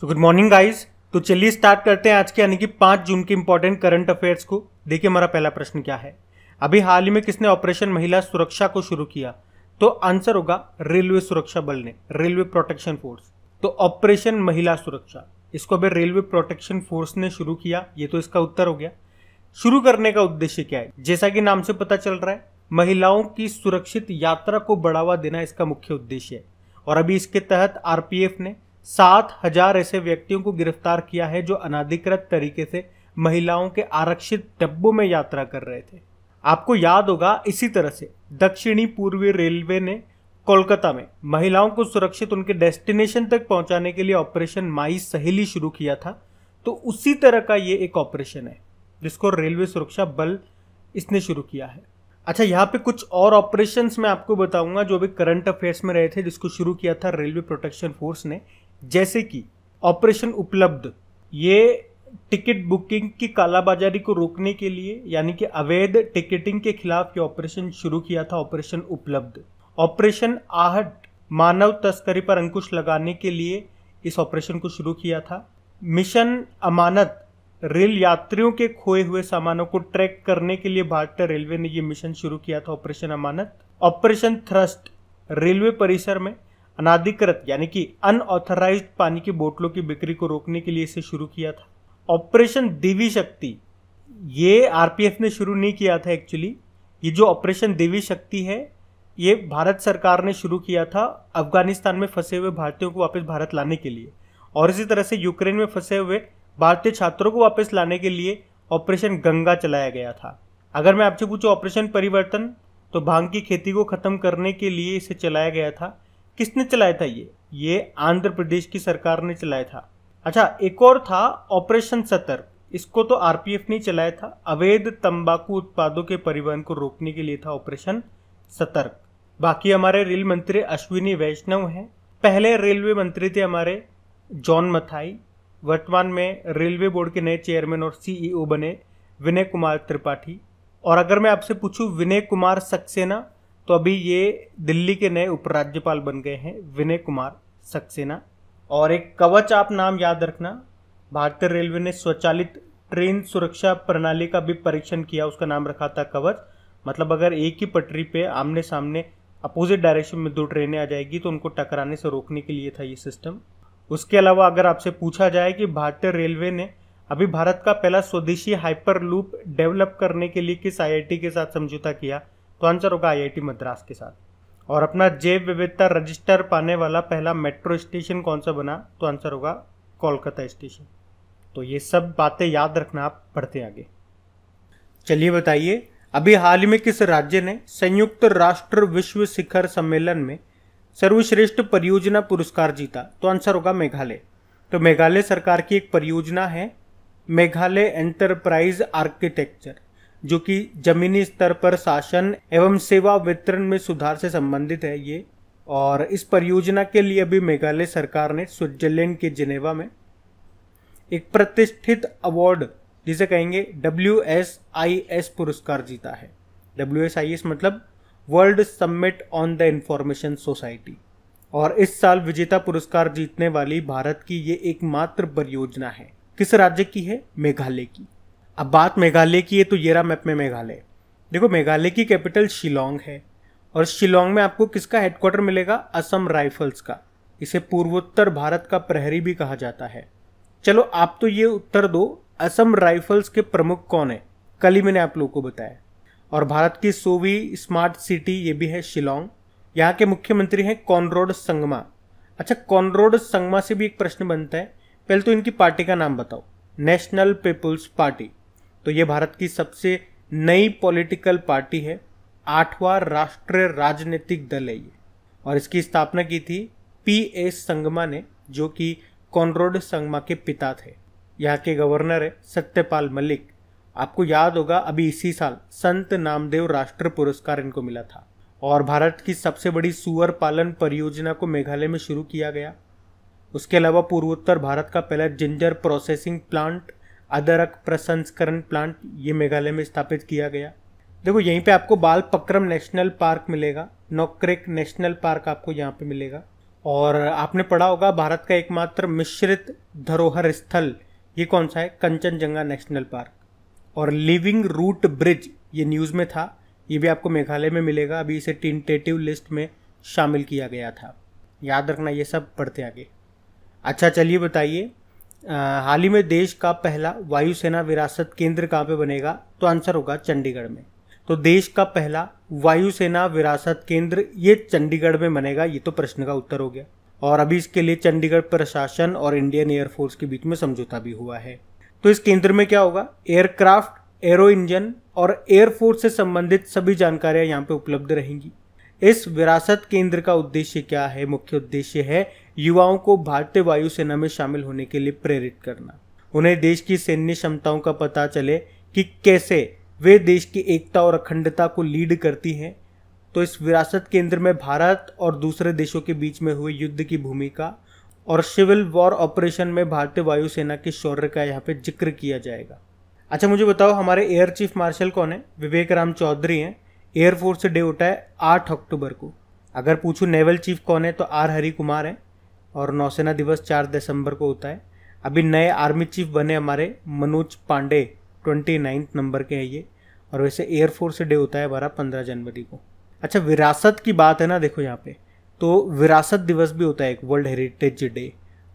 so good morning guys तो चलिए start करते हैं आज के यानी कि पाँच जून के इंपॉर्टेंट करंट अफेयर्स को देखिए हमारा पहला प्रश्न क्या है अभी हाल ही में किसने ऑपरेशन महिला सुरक्षा को शुरू किया तो आंसर होगा रेलवे सुरक्षा बल ने रेलवे प्रोटेक्शन फोर्स तो ऑपरेशन महिला सुरक्षा इसको अभी रेलवे प्रोटेक्शन फोर्स ने शुरू किया ये तो इसका उत्तर हो गया शुरू करने का उद्देश्य क्या है जैसा कि नाम से पता चल रहा है महिलाओं की सुरक्षित यात्रा को बढ़ावा देना इसका मुख्य उद्देश्य है और अभी इसके तहत आरपीएफ ने सात हजार ऐसे व्यक्तियों को गिरफ्तार किया है जो अनाधिकृत तरीके से महिलाओं के आरक्षित डब्बों में यात्रा कर रहे थे आपको याद होगा इसी तरह से दक्षिणी पूर्वी रेलवे ने कोलकाता में महिलाओं को सुरक्षित उनके डेस्टिनेशन तक पहुंचाने के लिए ऑपरेशन माई सहेली शुरू किया था तो उसी तरह का ये एक ऑपरेशन है जिसको रेलवे सुरक्षा बल इसने शुरू किया है अच्छा यहाँ पे कुछ और ऑपरेशंस मैं आपको बताऊंगा जो अभी करंट अफेयर्स में रहे थे जिसको शुरू किया था रेलवे प्रोटेक्शन फोर्स ने जैसे कि ऑपरेशन उपलब्ध ये टिकट बुकिंग की कालाबाजारी को रोकने के लिए यानी कि अवैध टिकटिंग के खिलाफ ये ऑपरेशन शुरू किया था ऑपरेशन उपलब्ध ऑपरेशन आहट मानव तस्करी पर अंकुश लगाने के लिए इस ऑपरेशन को शुरू किया था मिशन अमानत रेल यात्रियों के खोए हुए सामानों को ट्रैक करने के लिए भारतीय रेलवे ने यह मिशन शुरू किया था ऑपरेशन अमानत ऑपरेशन थ्रस्ट रेलवे परिसर में अनाधिकृत यानी कि अनऑथराइज पानी की बोतलों की बिक्री को रोकने के लिए इसे शुरू किया था ऑपरेशन देवी शक्ति ये आरपीएफ ने शुरू नहीं किया था एक्चुअली ये जो ऑपरेशन देवी शक्ति है ये भारत सरकार ने शुरू किया था अफगानिस्तान में फंसे हुए भारतीयों को वापस भारत लाने के लिए और इसी तरह से यूक्रेन में फंसे हुए भारतीय छात्रों को वापस लाने के लिए ऑपरेशन गंगा चलाया गया था अगर मैं आपसे पूछूं ऑपरेशन परिवर्तन तो भांग की खेती को ख़त्म करने के लिए इसे चलाया गया था किसने चलाया था ये ये आंध्र प्रदेश की सरकार ने चलाया था अच्छा एक और था ऑपरेशन सतर इसको तो आरपीएफ ने चलाया था अवैध तंबाकू उत्पादों के परिवहन को रोकने के लिए था ऑपरेशन सतर्क बाकी हमारे रेल मंत्री अश्विनी वैष्णव हैं पहले रेलवे मंत्री थे हमारे जॉन मथाई वर्तमान में रेलवे बोर्ड के नए चेयरमैन और सीईओ बने विनय कुमार त्रिपाठी और अगर मैं आपसे पूछूं विनय कुमार सक्सेना तो अभी ये दिल्ली के नए उपराज्यपाल बन गए हैं विनय कुमार सक्सेना और एक कवच आप नाम याद रखना भारतीय रेलवे ने स्वचालित ट्रेन सुरक्षा प्रणाली का भी परीक्षण किया उसका नाम रखा था कवच मतलब अगर एक ही पटरी पे आमने सामने अपोजिट डायरेक्शन में दो ट्रेनें आ जाएगी तो उनको टकराने से रोकने के लिए था ये सिस्टम उसके अलावा अगर आपसे पूछा जाए कि भारतीय रेलवे ने अभी भारत का पहला स्वदेशी हाइपर लूप डेवलप करने के लिए किस आईआईटी के साथ समझौता किया तो आंसर होगा आईआईटी मद्रास के साथ और अपना जैव विविधता रजिस्टर पाने वाला पहला मेट्रो स्टेशन कौन सा बना तो आंसर होगा कोलकाता स्टेशन तो ये सब बातें याद रखना आप पढ़ते आगे चलिए बताइए अभी हाल ही में किस राज्य ने संयुक्त राष्ट्र विश्व शिखर सम्मेलन में सर्वश्रेष्ठ परियोजना पुरस्कार जीता तो आंसर होगा मेघालय तो मेघालय सरकार की एक परियोजना है मेघालय एंटरप्राइज आर्किटेक्चर जो कि जमीनी स्तर पर शासन एवं सेवा वितरण में सुधार से संबंधित है ये और इस परियोजना के लिए भी मेघालय सरकार ने स्विट्जरलैंड के जिनेवा में एक प्रतिष्ठित अवार्ड जिसे कहेंगे डब्ल्यू एस आई एस पुरस्कार जीता है डब्ल्यू एस आई एस मतलब world submit on the information society और इस साल विजेता पुरस्कार जीतने वाली भारत की ये एकमात्र परियोजना है किस राज्य की है मेघालय की अब बात मेघालय की है तो येरा मैप में मेघालय देखो मेघालय की कैपिटल शिलोंग है और शिलोंग में आपको किसका हेडक्वार्टर मिलेगा असम राइफल्स का इसे पूर्वोत्तर भारत का प्रहरी भी कहा जाता है चलो आप तो ये उत्तर दो असम राइफल्स के प्रमुख कौन है कल ही मैंने आप लोगों को बताया और भारत की सोवी स्मार्ट सिटी ये भी है शिलोंग यहाँ के मुख्यमंत्री हैं कॉनरोड संगमा अच्छा कॉनरोड संगमा से भी एक प्रश्न बनता है पहले तो इनकी पार्टी का नाम बताओ नेशनल पीपुल्स पार्टी तो ये भारत की सबसे नई पॉलिटिकल पार्टी है आठवां राष्ट्रीय राजनीतिक दल है ये और इसकी स्थापना की थी पी एस संगमा ने जो कि कॉनरोड संगमा के पिता थे यहाँ के गवर्नर है सत्यपाल मलिक आपको याद होगा अभी इसी साल संत नामदेव राष्ट्र पुरस्कार इनको मिला था और भारत की सबसे बड़ी सुअर पालन परियोजना को मेघालय में शुरू किया गया उसके अलावा पूर्वोत्तर भारत का पहला जिंजर प्रोसेसिंग प्लांट अदरक प्रसंस्करण प्लांट ये मेघालय में स्थापित किया गया देखो यहीं पे आपको बाल पक्रम नेशनल पार्क मिलेगा नोक्रेक नेशनल पार्क आपको यहाँ पे मिलेगा और आपने पढ़ा होगा भारत का एकमात्र मिश्रित धरोहर स्थल ये कौन सा है कंचनजंगा नेशनल पार्क और लिविंग रूट ब्रिज ये न्यूज़ में था ये भी आपको मेघालय में मिलेगा अभी इसे टिंटेटिव लिस्ट में शामिल किया गया था याद रखना ये सब पढ़ते आगे अच्छा चलिए बताइए हाल ही में देश का पहला वायुसेना विरासत केंद्र कहाँ पे बनेगा तो आंसर होगा चंडीगढ़ में तो देश का पहला वायुसेना विरासत केंद्र ये चंडीगढ़ में बनेगा ये तो प्रश्न का उत्तर हो गया और अभी इसके लिए चंडीगढ़ प्रशासन और इंडियन एयरफोर्स के बीच में समझौता भी हुआ है तो इस केंद्र में क्या होगा एयरक्राफ्ट एरो इंजन और एयरफोर्स से संबंधित सभी जानकारियां यहाँ पे उपलब्ध रहेंगी इस विरासत केंद्र का उद्देश्य क्या है मुख्य उद्देश्य है युवाओं को भारतीय वायुसेना में शामिल होने के लिए प्रेरित करना उन्हें देश की सैन्य क्षमताओं का पता चले कि कैसे वे देश की एकता और अखंडता को लीड करती हैं तो इस विरासत केंद्र में भारत और दूसरे देशों के बीच में हुए युद्ध की भूमिका और सिविल वॉर ऑपरेशन में भारतीय वायुसेना के शौर्य का यहाँ पे जिक्र किया जाएगा अच्छा मुझे बताओ हमारे एयर चीफ मार्शल कौन है विवेक राम चौधरी हैं एयरफोर्स डे होता है आठ अक्टूबर को अगर पूछूँ नेवल चीफ कौन है तो आर हरी कुमार हैं और नौसेना दिवस चार दिसंबर को होता है अभी नए आर्मी चीफ बने हमारे Manoj Pande twenty ninth number के हैं ये और वैसे एयरफोर्स डे होता है हमारा पंद्रह जनवरी को अच्छा विरासत की बात है ना देखो यहाँ पे तो विरासत दिवस भी होता है एक वर्ल्ड हेरिटेज डे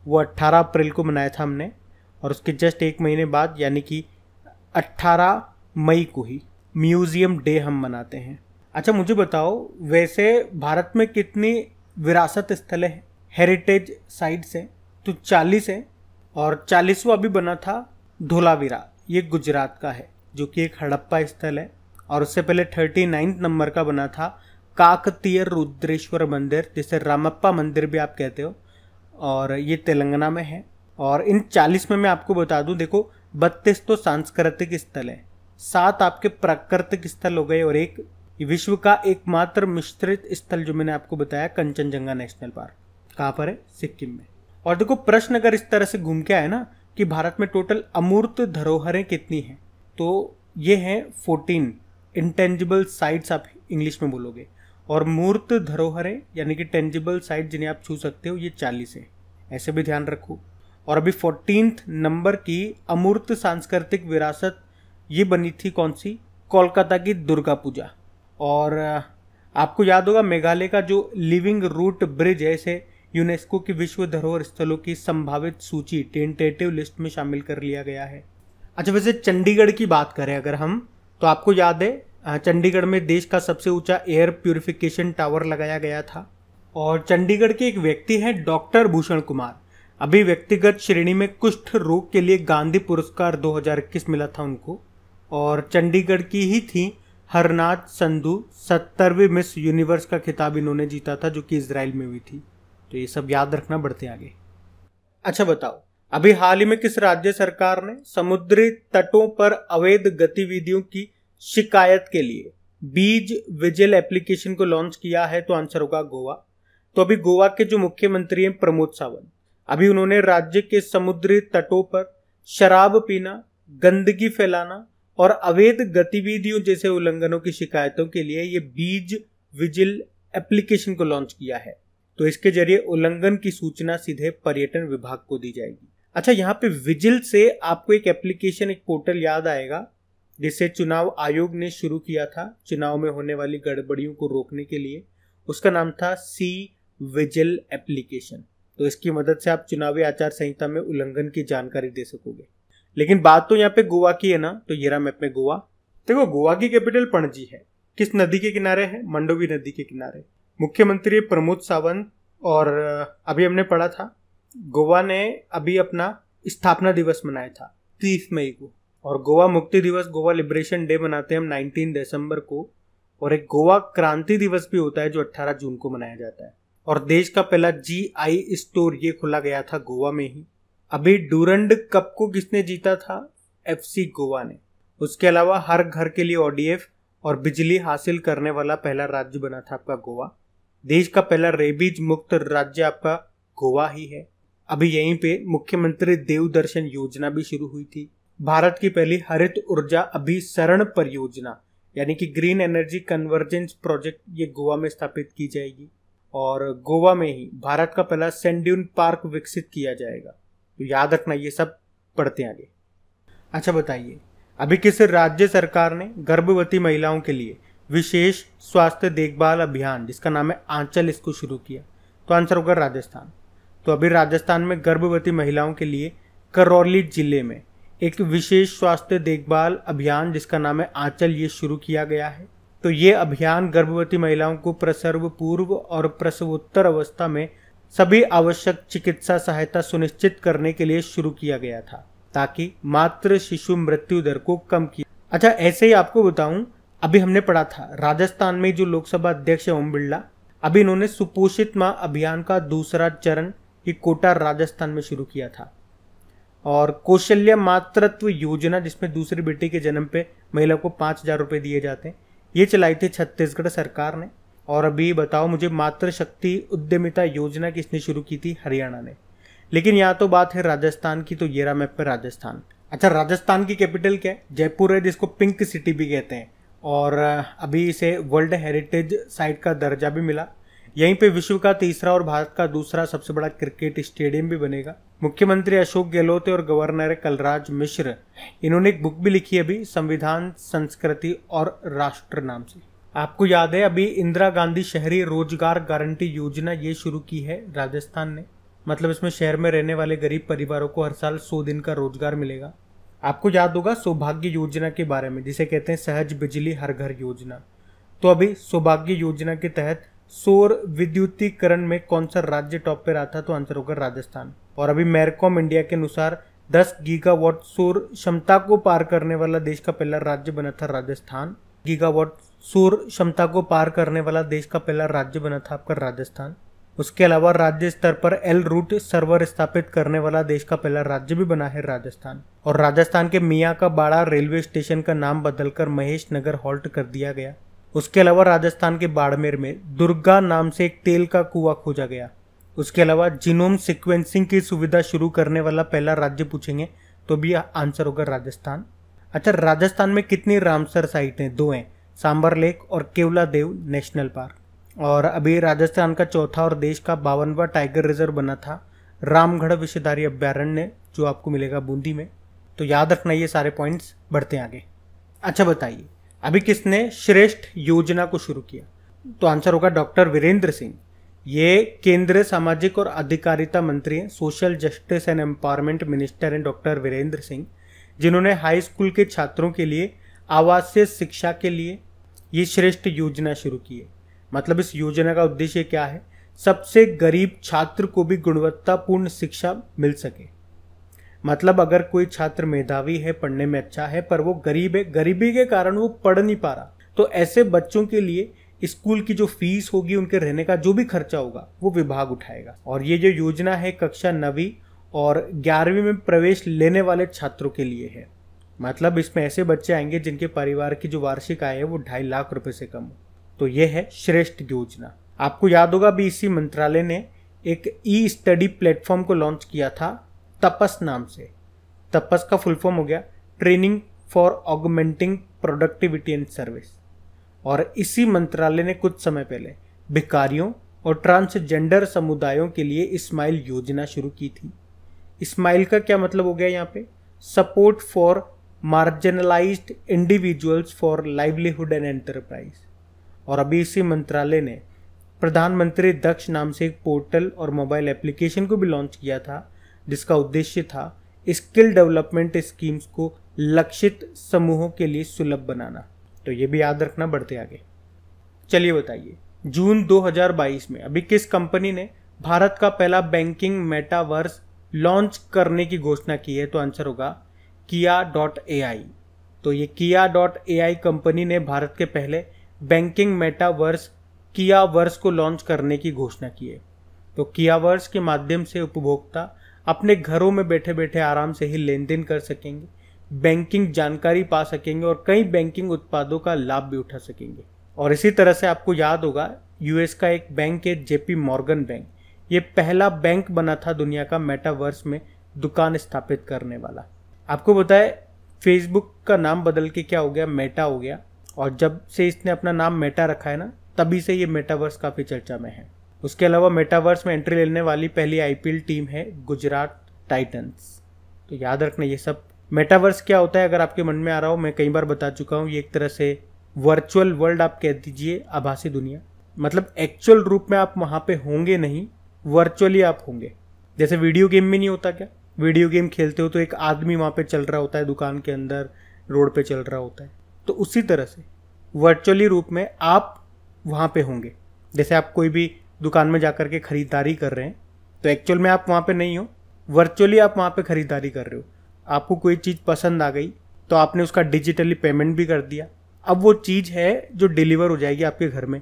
वो अट्ठारह अप्रैल को मनाया था हमने और उसके जस्ट एक महीने बाद यानी कि अट्ठारह मई को ही म्यूज़ियम डे हम मनाते हैं अच्छा मुझे बताओ वैसे भारत में कितनी विरासत स्थलें हैं हेरिटेज साइट्स हैं तो चालीस है और चालीसवा अभी बना था धोलावीरा ये गुजरात का है जो कि एक हड़प्पा स्थल है और उससे पहले थर्टी नाइन्थ नंबर का बना था काकतीय रुद्रेश्वर मंदिर जिसे रामप्पा मंदिर भी आप कहते हो और ये तेलंगाना में है और इन चालीस में मैं आपको बता दूं देखो बत्तीस तो सांस्कृतिक स्थल है सात आपके प्राकृतिक स्थल हो गए और एक विश्व का एकमात्र मिश्रित स्थल जो मैंने आपको बताया कंचनजंगा नेशनल पार्क कहाँ पर है सिक्किम में और देखो प्रश्न अगर इस तरह से घूम के आए ना कि भारत में टोटल अमूर्त धरोहरें कितनी हैं तो ये हैं फोर्टीन इंटेंजिबल साइट्स आप इंग्लिश में बोलोगे और मूर्त धरोहरें यानी कि टेंजिबल साइट जिन्हें आप छू सकते हो ये चालीस हैं ऐसे भी ध्यान रखो और अभी फोर्टीन नंबर की अमूर्त सांस्कृतिक विरासत ये बनी थी कौन सी कोलकाता की दुर्गा पूजा और आपको याद होगा मेघालय का जो लिविंग रूट ब्रिज है इसे यूनेस्को के विश्व धरोहर स्थलों की संभावित सूची टेंटेटिव लिस्ट में शामिल कर लिया गया है अच्छा वैसे चंडीगढ़ की बात करें अगर हम तो आपको याद है चंडीगढ़ में देश का सबसे ऊंचा एयर प्योरिफिकेशन टावर लगाया गया था और चंडीगढ़ के एक व्यक्ति हैं डॉक्टर भूषण कुमार अभी व्यक्तिगत श्रेणी में कुष्ठ रोग के लिए गांधी पुरस्कार 2021 मिला था उनको और चंडीगढ़ की ही थी हरनाथ संधू सत्तरवीं मिस यूनिवर्स का खिताब इन्होंने जीता था जो कि इसराइल में हुई थी तो ये सब याद रखना बढ़ते आगे अच्छा बताओ अभी हाल ही में किस राज्य सरकार ने समुद्री तटों पर अवैध गतिविधियों की शिकायत के लिए बीज विजिल एप्लीकेशन को लॉन्च किया है तो आंसर होगा गोवा तो अभी गोवा के जो मुख्यमंत्री हैं प्रमोद सावंत अभी उन्होंने राज्य के समुद्री तटों पर शराब पीना गंदगी फैलाना और अवैध गतिविधियों जैसे उल्लंघनों की शिकायतों के लिए ये बीज विजिल एप्लीकेशन को लॉन्च किया है तो इसके जरिए उल्लंघन की सूचना सीधे पर्यटन विभाग को दी जाएगी अच्छा यहाँ पे विजिल से आपको एक एप्लीकेशन एक पोर्टल याद आएगा जिसे चुनाव आयोग ने शुरू किया था चुनाव में होने वाली गड़बड़ियों को रोकने के लिए उसका नाम था सी विजिल एप्लीकेशन तो इसकी मदद से आप चुनावी आचार संहिता में उल्लंघन की जानकारी दे सकोगे लेकिन बात तो यहाँ पे गोवा की है ना तो येरा मैप में गोवा देखो गोवा की कैपिटल पणजी है किस नदी के किनारे है मंडोवी नदी के किनारे मुख्यमंत्री प्रमोद सावंत और अभी हमने पढ़ा था गोवा ने अभी अपना स्थापना दिवस मनाया था तीस मई को और गोवा मुक्ति दिवस गोवा लिबरेशन डे मनाते हैं हम नाइनटीन दिसंबर को और एक गोवा क्रांति दिवस भी होता है जो 18 जून को मनाया जाता है और देश का पहला जी आई स्टोर ये खुला गया था गोवा में ही अभी डूरंड कप को किसने जीता था एफ गोवा ने उसके अलावा हर घर के लिए ओडीएफ और बिजली हासिल करने वाला पहला राज्य बना था आपका गोवा देश का पहला रेबीज मुक्त राज्य आपका गोवा ही है अभी यहीं पे मुख्यमंत्री देव दर्शन योजना भी शुरू हुई थी भारत की पहली हरित ऊर्जा अभिसरण परियोजना यानी कि ग्रीन एनर्जी कन्वर्जेंस प्रोजेक्ट ये गोवा में स्थापित की जाएगी और गोवा में ही भारत का पहला सेंड्यून पार्क विकसित किया जाएगा तो याद रखना ये सब पढ़ते आगे अच्छा बताइए अभी किस राज्य सरकार ने गर्भवती महिलाओं के लिए विशेष स्वास्थ्य देखभाल अभियान जिसका नाम है आंचल इसको शुरू किया तो आंसर होगा राजस्थान तो अभी राजस्थान में गर्भवती महिलाओं के लिए करौली जिले में एक विशेष स्वास्थ्य देखभाल अभियान जिसका नाम है आंचल ये शुरू किया गया है तो ये अभियान गर्भवती महिलाओं को प्रसर्व पूर्व और प्रसवोत्तर अवस्था में सभी आवश्यक चिकित्सा सहायता सुनिश्चित करने के लिए शुरू किया गया था ताकि मात्र शिशु मृत्यु दर को कम किया अच्छा ऐसे ही आपको बताऊं अभी हमने पढ़ा था राजस्थान में जो लोकसभा अध्यक्ष है ओम बिरला अभी इन्होंने सुपोषित माँ अभियान का दूसरा चरण ये कोटा राजस्थान में शुरू किया था और कौशल्य मातृत्व योजना जिसमें दूसरी बेटी के जन्म पे महिला को पाँच हज़ार रुपये दिए जाते हैं ये चलाई थी छत्तीसगढ़ सरकार ने और अभी बताओ मुझे मातृशक्ति उद्यमिता योजना किसने शुरू की थी हरियाणा ने लेकिन यहाँ तो बात है राजस्थान की तो येरा मैप पर राजस्थान अच्छा राजस्थान की कैपिटल क्या है जयपुर है जिसको पिंक सिटी भी कहते हैं और अभी इसे वर्ल्ड हेरिटेज साइट का दर्जा भी मिला यहीं पे विश्व का तीसरा और भारत का दूसरा सबसे बड़ा क्रिकेट स्टेडियम भी बनेगा मुख्यमंत्री अशोक गहलोत और गवर्नर कलराज मिश्र इन्होंने एक बुक भी लिखी है अभी संविधान संस्कृति और राष्ट्र नाम से आपको याद है अभी इंदिरा गांधी शहरी रोजगार गारंटी योजना ये शुरू की है राजस्थान ने मतलब इसमें शहर में रहने वाले गरीब परिवारों को हर साल सौ दिन का रोजगार मिलेगा आपको याद होगा सौभाग्य योजना के बारे में जिसे कहते हैं सहज बिजली हर घर योजना तो अभी सौभाग्य योजना के तहत सौर विद्युतीकरण में कौन सा राज्य टॉप पे रहा था तो आंसर होगा राजस्थान और अभी मेरकॉम इंडिया के अनुसार 10 गीगावाट सौर क्षमता को पार करने वाला देश का पहला राज्य बना था राजस्थान गीगावाट सौर क्षमता को पार करने वाला देश का पहला राज्य बना था आपका राजस्थान उसके अलावा राज्य स्तर पर एल रूट सर्वर स्थापित करने वाला देश का पहला राज्य भी बना है राजस्थान और राजस्थान के मियाँ का बाड़ा रेलवे स्टेशन का नाम बदलकर महेश नगर हॉल्ट कर दिया गया उसके अलावा राजस्थान के बाड़मेर में दुर्गा नाम से एक तेल का कुआ खोजा गया उसके अलावा जीनोम सिक्वेंसिंग की सुविधा शुरू करने वाला पहला राज्य पूछेंगे तो भी आंसर होगा राजस्थान अच्छा राजस्थान में कितनी रामसर साइटें दो हैं सांबर लेक और केवला देव नेशनल पार्क और अभी राजस्थान का चौथा और देश का बावनवा टाइगर रिजर्व बना था रामगढ़ विश्वधारी अभ्यारण्य जो आपको मिलेगा बूंदी में तो याद रखना ये सारे पॉइंट्स बढ़ते आगे अच्छा बताइए अभी किसने श्रेष्ठ योजना को शुरू किया तो आंसर होगा डॉक्टर वीरेंद्र सिंह ये केंद्रीय सामाजिक और अधिकारिता मंत्री हैं social justice and empowerment minister हैं डॉक्टर वीरेंद्र सिंह जिन्होंने हाई स्कूल के छात्रों के लिए आवासीय शिक्षा के लिए ये श्रेष्ठ योजना शुरू की है मतलब इस योजना का उद्देश्य क्या है सबसे गरीब छात्र को भी गुणवत्तापूर्ण शिक्षा मिल सके मतलब अगर कोई छात्र मेधावी है पढ़ने में अच्छा है पर वो गरीब है गरीबी के कारण वो पढ़ नहीं पा रहा तो ऐसे बच्चों के लिए स्कूल की जो फीस होगी उनके रहने का जो भी खर्चा होगा वो विभाग उठाएगा और ये जो योजना है कक्षा नवी और ग्यारहवीं में प्रवेश लेने वाले छात्रों के लिए है मतलब इसमें ऐसे बच्चे आएंगे जिनके परिवार की जो वार्षिक आय है वो ढाई लाख रुपए से कम हो तो ये है श्रेष्ठ योजना आपको याद होगा भी इसी मंत्रालय ने एक ई स्टडी प्लेटफॉर्म को लॉन्च किया था तपस नाम से तपस का फुल फॉर्म हो गया training for augmenting productivity and service और इसी मंत्रालय ने कुछ समय पहले भिकारियों और ट्रांसजेंडर समुदायों के लिए इस्माइल योजना शुरू की थी इस्माइल का क्या मतलब हो गया यहाँ पे support for marginalised individuals for livelihood and enterprise और अभी इसी मंत्रालय ने प्रधानमंत्री दक्ष नाम से एक पोर्टल और मोबाइल एप्लीकेशन को भी लॉन्च किया था जिसका उद्देश्य था स्किल डेवलपमेंट स्कीम्स को लक्षित समूहों के लिए सुलभ बनाना तो ये भी याद रखना बढ़ते आगे चलिए बताइए जून 2022 में अभी किस कंपनी ने भारत का पहला बैंकिंग मेटावर्स लॉन्च करने की घोषणा की है तो आंसर होगा किया डॉट ए आई तो ये किया डॉट ए आई कंपनी ने भारत के पहले बैंकिंग मेटावर्स कियावर्स को लॉन्च करने की घोषणा की है तो कियावर्स के माध्यम से उपभोक्ता अपने घरों में बैठे बैठे आराम से ही लेन देन कर सकेंगे बैंकिंग जानकारी पा सकेंगे और कई बैंकिंग उत्पादों का लाभ भी उठा सकेंगे और इसी तरह से आपको याद होगा यूएस का एक बैंक है जेपी मॉर्गन बैंक ये पहला बैंक बना था दुनिया का मेटावर्स में दुकान स्थापित करने वाला आपको बताए फेसबुक का नाम बदल के क्या हो गया मेटा हो गया और जब से इसने अपना नाम मेटा रखा है ना तभी से ये मेटावर्स काफ़ी चर्चा में है उसके अलावा मेटावर्स में एंट्री लेने वाली पहली आईपीएल टीम है गुजरात टाइटन्स तो याद रखना ये सब मेटावर्स क्या होता है अगर आपके मन में आ रहा हो मैं कई बार बता चुका हूँ ये एक तरह से वर्चुअल वर्ल्ड आप कह दीजिए आभासी दुनिया मतलब एक्चुअल रूप में आप वहाँ पे होंगे नहीं वर्चुअली आप होंगे जैसे वीडियो गेम में नहीं होता क्या वीडियो गेम खेलते हो तो एक आदमी वहाँ पे चल रहा होता है दुकान के अंदर रोड पे चल रहा होता है तो उसी तरह से वर्चुअली रूप में आप वहाँ पे होंगे जैसे आप कोई भी दुकान में जा के ख़रीदारी कर रहे हैं तो एक्चुअल में आप वहाँ पे नहीं हो वर्चुअली आप वहाँ पे ख़रीदारी कर रहे हो आपको कोई चीज़ पसंद आ गई तो आपने उसका डिजिटली पेमेंट भी कर दिया अब वो चीज़ है जो डिलीवर हो जाएगी आपके घर में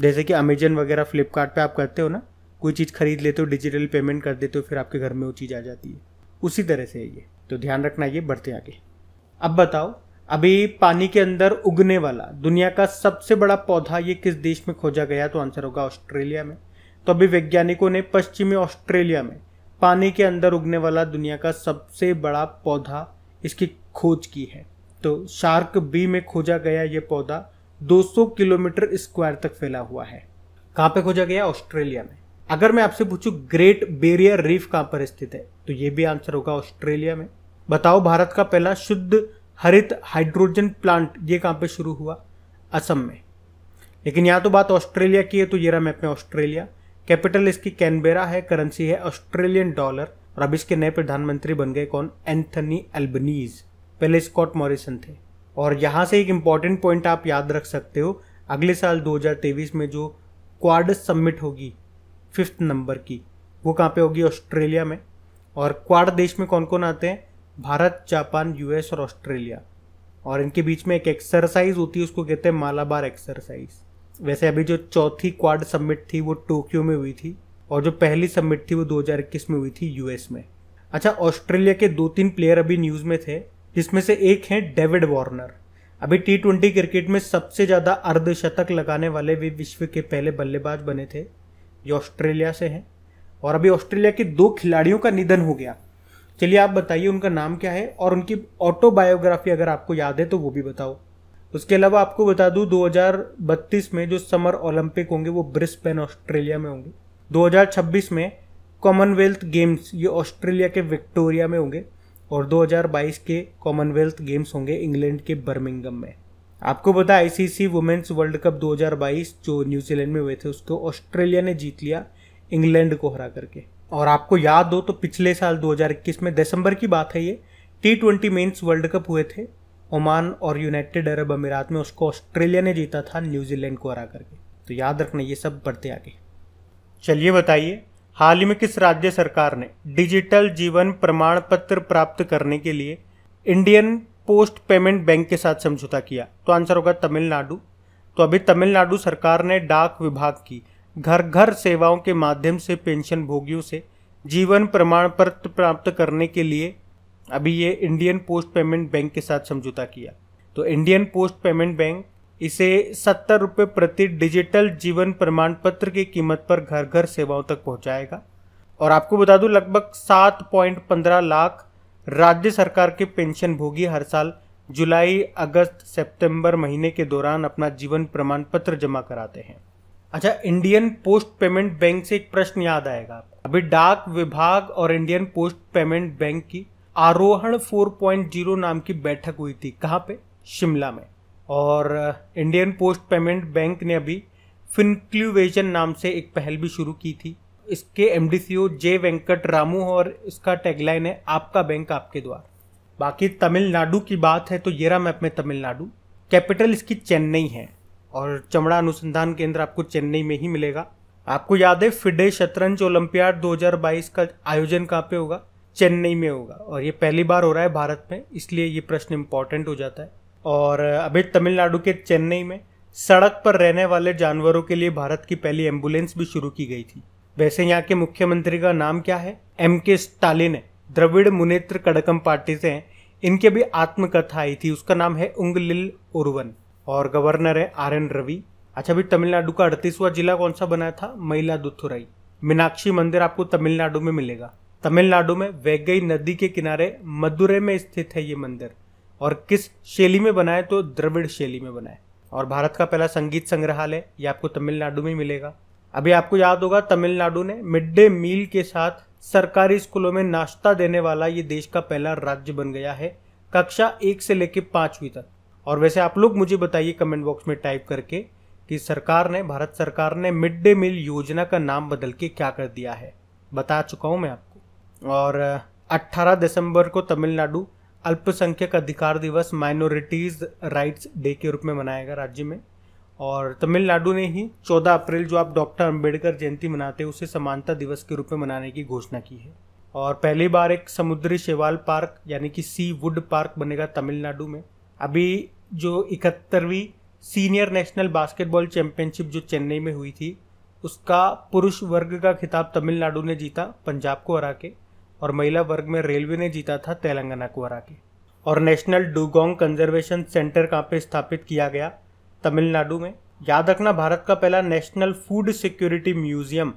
जैसे कि अमेजन वगैरह फ्लिपकार्ट आप करते हो ना कोई चीज़ खरीद लेते हो डिजिटल पेमेंट कर देते हो फिर आपके घर में वो चीज़ आ जाती है उसी तरह से है ये तो ध्यान रखना ये बढ़ते आगे अब बताओ अभी पानी के अंदर उगने वाला दुनिया का सबसे बड़ा पौधा ये किस देश में खोजा गया तो आंसर होगा ऑस्ट्रेलिया में तो अभी वैज्ञानिकों ने पश्चिमी ऑस्ट्रेलिया में पानी के अंदर उगने वाला दुनिया का सबसे बड़ा पौधा इसकी खोज की है तो शार्क बी में खोजा गया ये पौधा 200 किलोमीटर स्क्वायर तक फैला हुआ है कहाँ पे खोजा गया ऑस्ट्रेलिया में अगर मैं आपसे पूछूं ग्रेट बेरियर रीफ कहाँ पर स्थित है तो ये भी आंसर होगा ऑस्ट्रेलिया में बताओ भारत का पहला शुद्ध हरित हाइड्रोजन प्लांट ये कहाँ पे शुरू हुआ असम में लेकिन यहाँ तो बात ऑस्ट्रेलिया की है तो ये रहा मैप में ऑस्ट्रेलिया कैपिटल इसकी कैनबेरा है करेंसी है ऑस्ट्रेलियन डॉलर और अब इसके नए प्रधानमंत्री बन गए कौन एंथनी एल्बनीज पहले स्कॉट मॉरिसन थे और यहाँ से एक इम्पॉर्टेंट पॉइंट आप याद रख सकते हो अगले साल 2023 में जो क्वाड समिट होगी फिफ्थ नंबर की वो कहाँ पे होगी ऑस्ट्रेलिया में और क्वाड देश में कौन कौन आते हैं भारत जापान यूएस और ऑस्ट्रेलिया और इनके बीच में एक एक्सरसाइज होती है उसको कहते हैं मालाबार एक्सरसाइज वैसे अभी जो चौथी क्वाड सबमिट थी वो टोक्यो में हुई थी और जो पहली सबमिट थी वो 2021 में हुई थी यूएस में अच्छा ऑस्ट्रेलिया के दो तीन प्लेयर अभी न्यूज़ में थे जिसमें से एक हैं डेविड वार्नर अभी टी ट्वेंटी क्रिकेट में सबसे ज़्यादा अर्धशतक लगाने वाले वे विश्व के पहले बल्लेबाज बने थे जो ऑस्ट्रेलिया से हैं और अभी ऑस्ट्रेलिया के दो खिलाड़ियों का निधन हो गया चलिए आप बताइए उनका नाम क्या है और उनकी ऑटोबायोग्राफी अगर आपको याद है तो वो भी बताओ उसके अलावा आपको बता दूं 2032 में जो समर ओलंपिक होंगे वो ब्रिस्बेन ऑस्ट्रेलिया में होंगे 2026 में कॉमनवेल्थ गेम्स ये ऑस्ट्रेलिया के विक्टोरिया में होंगे और 2022 के कॉमनवेल्थ गेम्स होंगे इंग्लैंड के बर्मिंगम में आपको पता I C women's world cup 2022 जो न्यूजीलैंड में हुए थे उसको ऑस्ट्रेलिया ने जीत लिया इंग्लैंड को हरा करके और आपको याद हो तो पिछले साल 2021 में दिसंबर की बात है ये T twenty men's world cup हुए थे ओमान और यूनाइटेड अरब अमीरात में उसको ऑस्ट्रेलिया ने जीता था न्यूजीलैंड को हरा करके तो याद रखना ये सब बढ़ते आगे चलिए बताइए हाल ही में किस राज्य सरकार ने डिजिटल जीवन प्रमाण पत्र प्राप्त करने के लिए इंडियन पोस्ट पेमेंट बैंक के साथ समझौता किया तो आंसर होगा तमिलनाडु तो अभी तमिलनाडु सरकार ने डाक विभाग की घर घर सेवाओं के माध्यम से पेंशन भोगियों से जीवन प्रमाण पत्र प्राप्त करने के लिए अभी ये इंडियन पोस्ट पेमेंट बैंक के साथ समझौता किया तो इंडियन पोस्ट पेमेंट बैंक इसे सत्तर रुपये प्रति डिजिटल जीवन प्रमाण पत्र की कीमत पर घर घर सेवाओं तक पहुंचाएगा और आपको बता दूं लगभग सात पॉइंट पंद्रह लाख राज्य सरकार के पेंशन भोगी हर साल जुलाई अगस्त सितंबर महीने के दौरान अपना जीवन प्रमाण पत्र जमा कराते हैं अच्छा इंडियन पोस्ट पेमेंट बैंक से एक प्रश्न याद आएगा अभी डाक विभाग और इंडियन पोस्ट पेमेंट बैंक की आरोहण 4.0 नाम की बैठक हुई थी कहाँ पे शिमला में और इंडियन पोस्ट पेमेंट बैंक ने अभी फिनक्लूवेजन नाम से एक पहल भी शुरू की थी इसके एम जे वेंकट रामू और इसका टैगलाइन है आपका बैंक आपके द्वार बाकी तमिलनाडु की बात है तो येरा मैप में तमिलनाडु कैपिटल इसकी चेन्नई है और चमड़ा अनुसंधान केंद्र आपको चेन्नई में ही मिलेगा आपको याद है फिडे शतरंज ओलंपियाड 2022 का आयोजन कहाँ पे होगा चेन्नई में होगा और ये पहली बार हो रहा है भारत में इसलिए ये प्रश्न इम्पॉर्टेंट हो जाता है और अभी तमिलनाडु के चेन्नई में सड़क पर रहने वाले जानवरों के लिए भारत की पहली एम्बुलेंस भी शुरू की गई थी वैसे यहाँ के मुख्यमंत्री का नाम क्या है एम के स्टालिन है द्रविड़ मुनेत्र कड़कम पार्टी से हैं इनके भी आत्मकथा आई थी उसका नाम है उंगलिल उर्वन और गवर्नर है आर एन रवि अच्छा अभी तमिलनाडु का अड़तीसवां जिला कौन सा बनाया था दुथुराई मीनाक्षी मंदिर आपको तमिलनाडु में मिलेगा तमिलनाडु में वैगई नदी के किनारे मदुरे में स्थित है ये मंदिर और किस शैली में बनाए तो द्रविड़ शैली में बनाए और भारत का पहला संगीत संग्रहालय ये आपको तमिलनाडु में मिलेगा अभी आपको याद होगा तमिलनाडु ने मिड डे मील के साथ सरकारी स्कूलों में नाश्ता देने वाला ये देश का पहला राज्य बन गया है कक्षा एक से लेकर पांचवी तक और वैसे आप लोग मुझे बताइए कमेंट बॉक्स में टाइप करके कि सरकार ने भारत सरकार ने मिड डे मील योजना का नाम बदल के क्या कर दिया है बता चुका हूँ मैं आपको और 18 दिसंबर को तमिलनाडु अल्पसंख्यक अधिकार दिवस माइनॉरिटीज़ राइट्स डे के रूप में मनाएगा राज्य में और तमिलनाडु ने ही 14 अप्रैल जो आप डॉक्टर अंबेडकर जयंती मनाते हैं उसे समानता दिवस के रूप में मनाने की घोषणा की है और पहली बार एक समुद्री शेवाल पार्क यानी कि सी वुड पार्क बनेगा तमिलनाडु में अभी जो इकहत्तरवीं सीनियर नेशनल बास्केटबॉल चैंपियनशिप जो चेन्नई में हुई थी उसका पुरुष वर्ग का खिताब तमिलनाडु ने जीता पंजाब को हरा के और महिला वर्ग में रेलवे ने जीता था तेलंगाना को हरा के और नेशनल डूगोंग कंजर्वेशन सेंटर कहाँ पे स्थापित किया गया तमिलनाडु में याद रखना भारत का पहला नेशनल फूड सिक्योरिटी म्यूजियम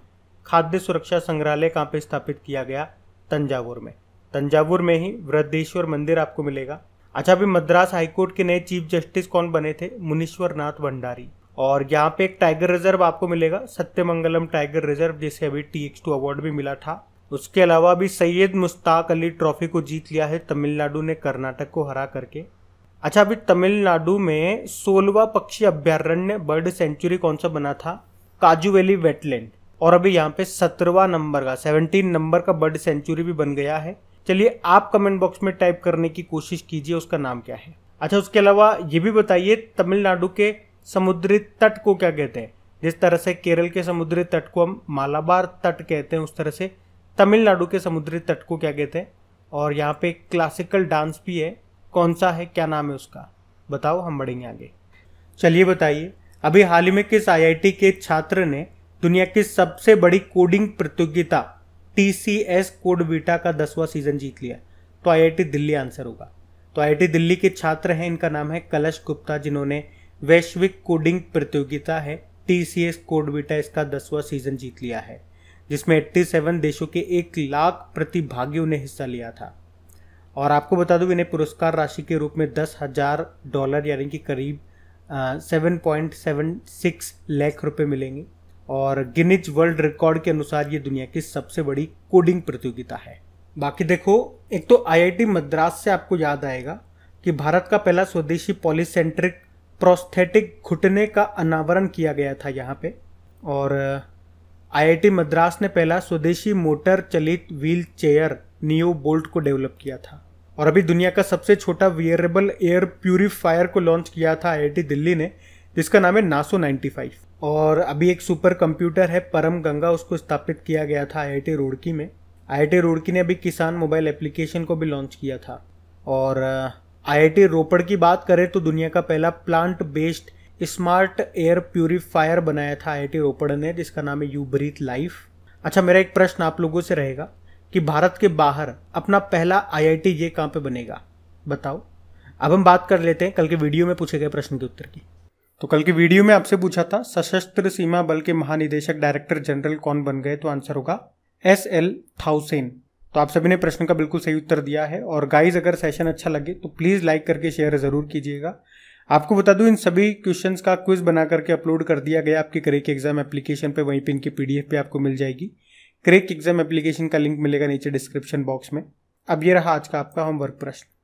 खाद्य सुरक्षा संग्रहालय कहाँ पे स्थापित किया गया तंजावुर में तंजावुर में ही वृद्धेश्वर मंदिर आपको मिलेगा अच्छा अभी मद्रास हाईकोर्ट के नए चीफ जस्टिस कौन बने थे मुनीश्वर नाथ भंडारी और यहाँ पे एक टाइगर रिजर्व आपको मिलेगा सत्यमंगलम टाइगर रिजर्व जिसे अभी टी एक्स टू अवार्ड भी मिला था उसके अलावा अभी सैयद मुश्ताक अली ट्रॉफी को जीत लिया है तमिलनाडु ने कर्नाटक को हरा करके अच्छा अभी तमिलनाडु में सोलवा पक्षी अभ्यारण्य बर्ड सेंचुरी कौन सा बना था काजू वैली वेटलैंड और अभी यहाँ पे सत्रवा नंबर का सेवनटीन नंबर का बर्ड सेंचुरी भी बन गया है चलिए आप कमेंट बॉक्स में टाइप करने की कोशिश कीजिए उसका नाम क्या है अच्छा उसके अलावा ये भी बताइए तमिलनाडु के समुद्री तट को क्या कहते हैं जिस तरह से केरल के समुद्री तट को हम मालाबार तट कहते हैं उस तरह से तमिलनाडु के समुद्री तट को क्या कहते हैं और यहाँ पे क्लासिकल डांस भी है कौन सा है क्या नाम है उसका बताओ हम बढ़ेंगे आगे चलिए बताइए अभी हाल ही में किस आईआईटी के छात्र ने दुनिया की सबसे बड़ी कोडिंग प्रतियोगिता T C S CodeVita का दसवां सीजन जीत लिया तो आई दिल्ली आंसर होगा तो आई दिल्ली के छात्र हैं इनका नाम है कलश गुप्ता जिन्होंने वैश्विक कोडिंग प्रतियोगिता है T C S CodeVita इसका दसवां सीजन जीत लिया है जिसमें सेवन देशों के एक लाख प्रतिभागियों ने हिस्सा लिया था और आपको बता दूं इन्हें पुरस्कार राशि के रूप में दस हजार डॉलर यानी कि करीब seven point seven six lakh रुपए मिलेंगे और गिनिज वर्ल्ड रिकॉर्ड के अनुसार ये दुनिया की सबसे बड़ी कोडिंग प्रतियोगिता है बाकी देखो एक तो आईआईटी मद्रास से आपको याद आएगा कि भारत का पहला स्वदेशी पॉलीसेंट्रिक प्रोस्थेटिक घुटने का अनावरण किया गया था यहाँ पे और आईआईटी मद्रास ने पहला स्वदेशी मोटर चलित व्हील चेयर नियो बोल्ट को डेवलप किया था और अभी दुनिया का सबसे छोटा वियरेबल एयर प्यूरिफायर को लॉन्च किया था आईआईटी दिल्ली ने जिसका नाम है नासो फाइव और अभी एक सुपर कंप्यूटर है परम गंगा उसको स्थापित किया गया था आई रुड़की में आई रुड़की ने अभी किसान मोबाइल एप्लीकेशन को भी लॉन्च किया था और आई रोपड़ की बात करें तो दुनिया का पहला plant based smart air purifier बनाया था आई रोपड़ ने जिसका नाम है यू ब्रीथ लाइफ अच्छा मेरा एक प्रश्न आप लोगों से रहेगा कि भारत के बाहर अपना पहला टी ये कहाँ पे बनेगा बताओ अब हम बात कर लेते हैं कल के वीडियो में पूछे गए प्रश्न के उत्तर की तो कल के वीडियो में आपसे पूछा था सशस्त्र सीमा बल के महानिदेशक डायरेक्टर जनरल कौन बन गए तो आंसर होगा एस एल थाउसेन तो आप सभी ने प्रश्न का बिल्कुल सही उत्तर दिया है और गाइज अगर सेशन अच्छा लगे तो प्लीज़ लाइक करके शेयर ज़रूर कीजिएगा आपको बता दूं इन सभी क्वेश्चंस का क्विज बना करके अपलोड कर दिया गया आपके क्रेक एग्जाम एप्लीकेशन पे वहीं पे इनकी पीडीएफ पे आपको मिल जाएगी क्रेक एग्जाम एप्लीकेशन का लिंक मिलेगा नीचे डिस्क्रिप्शन बॉक्स में अब ये रहा आज का आपका होमवर्क प्रश्न